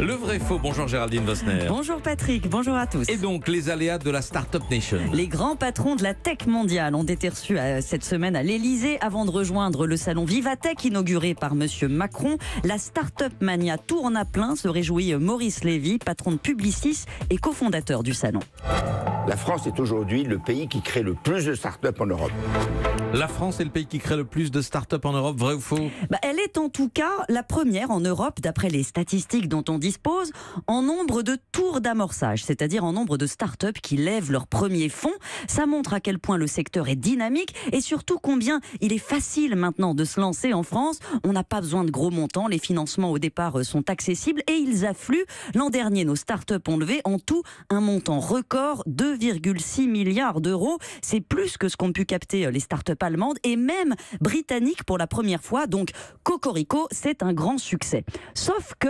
Le vrai faux. Bonjour Géraldine Vosner. Bonjour Patrick, bonjour à tous. Et donc les aléas de la Startup Nation. Les grands patrons de la tech mondiale ont été reçus euh, cette semaine à l'Elysée avant de rejoindre le salon Vivatech inauguré par monsieur Macron. La Startup Mania tourne à plein, se réjouit euh, Maurice Lévy, patron de Publicis et cofondateur du salon. La France est aujourd'hui le pays qui crée le plus de start-up en Europe. La France est le pays qui crée le plus de start-up en Europe, vrai ou faux bah, Elle est en tout cas la première en Europe, d'après les statistiques dont on dispose, en nombre de tours d'amorçage, c'est-à-dire en nombre de start-up qui lèvent leurs premiers fonds. Ça montre à quel point le secteur est dynamique et surtout combien il est facile maintenant de se lancer en France. On n'a pas besoin de gros montants, les financements au départ euh, sont accessibles et ils affluent. L'an dernier, nos start-up ont levé en tout un montant record de 6 milliards d'euros. C'est plus que ce qu'ont pu capter euh, les startups allemandes et même britanniques pour la première fois. Donc, Cocorico, c'est un grand succès. Sauf que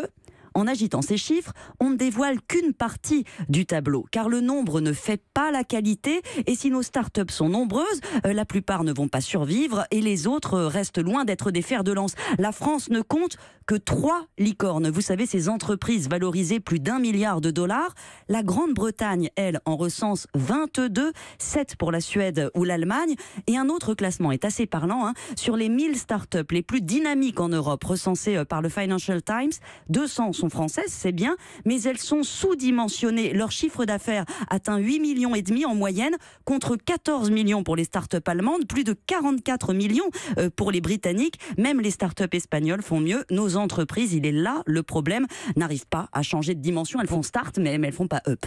en agitant ces chiffres, on ne dévoile qu'une partie du tableau, car le nombre ne fait pas la qualité, et si nos startups sont nombreuses, euh, la plupart ne vont pas survivre, et les autres euh, restent loin d'être des fers de lance. La France ne compte que trois licornes. Vous savez, ces entreprises valorisées plus d'un milliard de dollars. La Grande-Bretagne, elle, en recense 22, 7 pour la Suède ou l'Allemagne. Et un autre classement est assez parlant. Hein. sur les 1000 startups les plus dynamiques en Europe recensées euh, par le Financial Times, 200 sont françaises, c'est bien, mais elles sont sous-dimensionnées. Leur chiffre d'affaires atteint 8 millions et demi en moyenne contre 14 millions pour les start-up allemandes, plus de 44 millions euh, pour les britanniques. Même les start-up espagnoles font mieux. Nos entreprises, il est là le problème, n'arrivent pas à changer de dimension. Elles font start, mais, elles font pas up.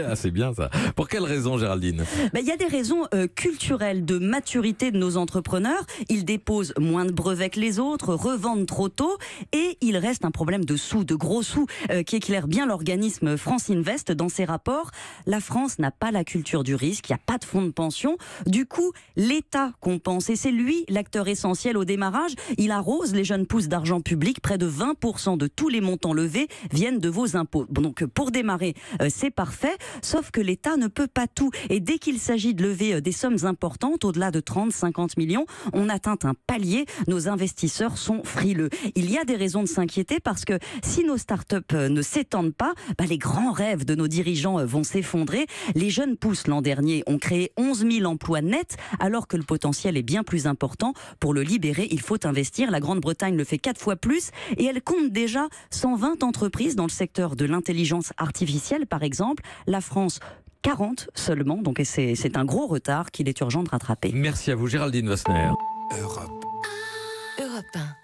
Ah, c'est bien ça. Pour quelles raisons, Géraldine ben, Il y a des raisons euh, culturelles de maturité de nos entrepreneurs. Ils déposent moins de brevets que les autres, revendent trop tôt, et il reste un problème de sous, de gros sous, euh, qui éclaire bien l'organisme France Invest dans ses rapports. La France n'a pas la culture du risque, il n'y a pas de fonds de pension. Du coup, l'État compense et c'est lui l'acteur essentiel au démarrage. Il arrose les jeunes pousses d'argent public. Près de 20% de tous les montants levés viennent de vos impôts. Donc pour démarrer, euh, c'est parfait, sauf que l'État ne peut pas tout. Et dès qu'il s'agit de lever euh, des sommes importantes, au-delà de 30-50 millions, on atteint un palier. Nos investisseurs sont frileux. Il y a des raisons de s'inquiéter parce que si nos startups euh, ne s'étendent pas, bah, les grands rêves de nos dirigeants euh, vont s'effondrer. Les jeunes pousses l'an dernier ont créé 11 000 emplois nets, alors que le potentiel est bien plus important. Pour le libérer, il faut investir. La Grande-Bretagne le fait quatre fois plus et elle compte déjà 120 entreprises dans le secteur de l'intelligence artificielle, par exemple. La France 40 seulement, donc c'est un gros retard qu'il est urgent de rattraper. Merci à vous Géraldine Wassner. Europe. Europe